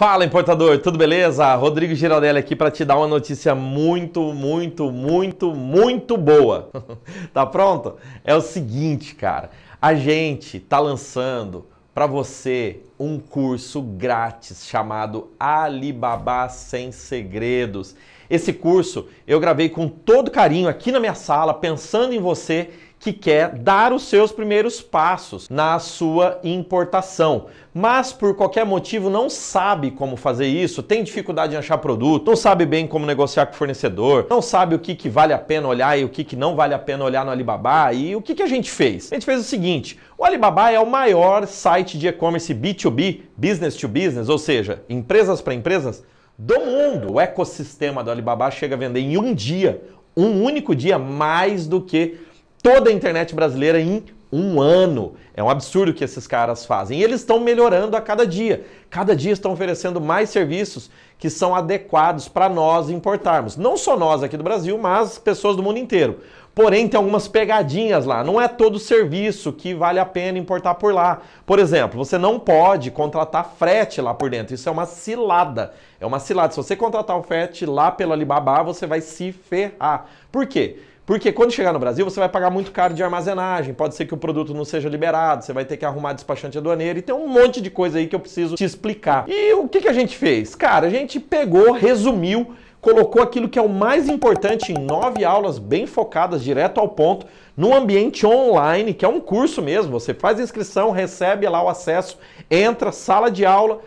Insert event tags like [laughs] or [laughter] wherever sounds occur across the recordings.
Fala importador, tudo beleza? Rodrigo Giraldelli aqui para te dar uma notícia muito, muito, muito, muito boa. [laughs] tá pronto? É o seguinte, cara, a gente tá lançando para você um curso grátis chamado Alibaba sem segredos. Esse curso eu gravei com todo carinho aqui na minha sala, pensando em você que quer dar os seus primeiros passos na sua importação, mas por qualquer motivo não sabe como fazer isso, tem dificuldade em achar produto, não sabe bem como negociar com o fornecedor, não sabe o que, que vale a pena olhar e o que, que não vale a pena olhar no Alibaba. E o que, que a gente fez? A gente fez o seguinte: o Alibaba é o maior site de e-commerce B2B, business to business, ou seja, empresas para empresas. Do mundo, o ecossistema do Alibaba chega a vender em um dia, um único dia, mais do que toda a internet brasileira em um ano. É um absurdo o que esses caras fazem. E eles estão melhorando a cada dia. Cada dia estão oferecendo mais serviços que são adequados para nós importarmos. Não só nós aqui do Brasil, mas pessoas do mundo inteiro. Porém, tem algumas pegadinhas lá. Não é todo serviço que vale a pena importar por lá. Por exemplo, você não pode contratar frete lá por dentro. Isso é uma cilada. É uma cilada. Se você contratar o frete lá pelo Alibaba, você vai se ferrar. Por quê? Porque quando chegar no Brasil, você vai pagar muito caro de armazenagem, pode ser que o produto não seja liberado, você vai ter que arrumar despachante aduaneiro e tem um monte de coisa aí que eu preciso te explicar. E o que, que a gente fez? Cara, a gente pegou, resumiu, colocou aquilo que é o mais importante em nove aulas bem focadas, direto ao ponto, num ambiente online, que é um curso mesmo. Você faz a inscrição, recebe lá o acesso, entra, sala de aula,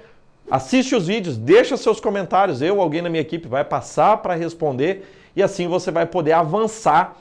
assiste os vídeos, deixa seus comentários. Eu, ou alguém na minha equipe, vai passar para responder e assim você vai poder avançar,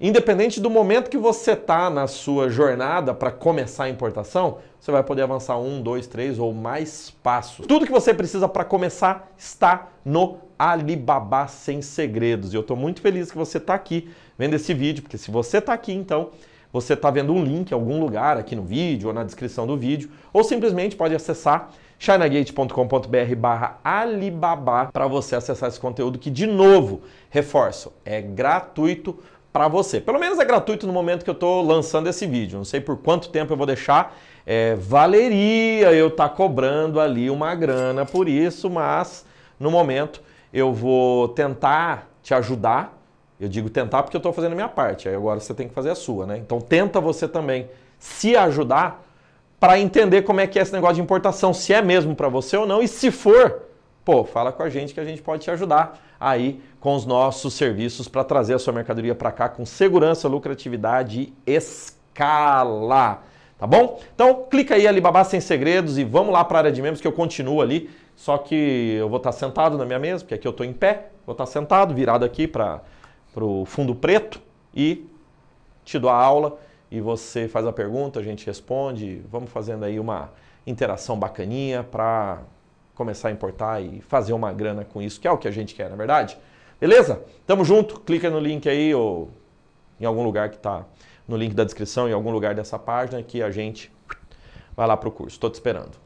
independente do momento que você está na sua jornada para começar a importação, você vai poder avançar um, dois, três ou mais passos. Tudo que você precisa para começar está no Alibaba Sem Segredos. E eu estou muito feliz que você está aqui vendo esse vídeo, porque se você está aqui, então você está vendo um link em algum lugar aqui no vídeo ou na descrição do vídeo, ou simplesmente pode acessar chinagate.com.br barra Alibaba para você acessar esse conteúdo que, de novo, reforço, é gratuito para você. Pelo menos é gratuito no momento que eu estou lançando esse vídeo. Não sei por quanto tempo eu vou deixar. É, valeria eu estar tá cobrando ali uma grana por isso, mas no momento eu vou tentar te ajudar eu digo tentar porque eu estou fazendo a minha parte, aí agora você tem que fazer a sua, né? Então tenta você também se ajudar para entender como é que é esse negócio de importação, se é mesmo para você ou não, e se for, pô, fala com a gente que a gente pode te ajudar aí com os nossos serviços para trazer a sua mercadoria para cá com segurança, lucratividade e escala. Tá bom? Então clica aí ali, babá Sem Segredos e vamos lá para a área de membros que eu continuo ali, só que eu vou estar tá sentado na minha mesa, porque aqui eu estou em pé, vou estar tá sentado, virado aqui para para o fundo preto e te dou a aula e você faz a pergunta, a gente responde, vamos fazendo aí uma interação bacaninha para começar a importar e fazer uma grana com isso, que é o que a gente quer, na é verdade. Beleza? Tamo junto, clica no link aí ou em algum lugar que tá no link da descrição, em algum lugar dessa página que a gente vai lá pro curso. Tô te esperando.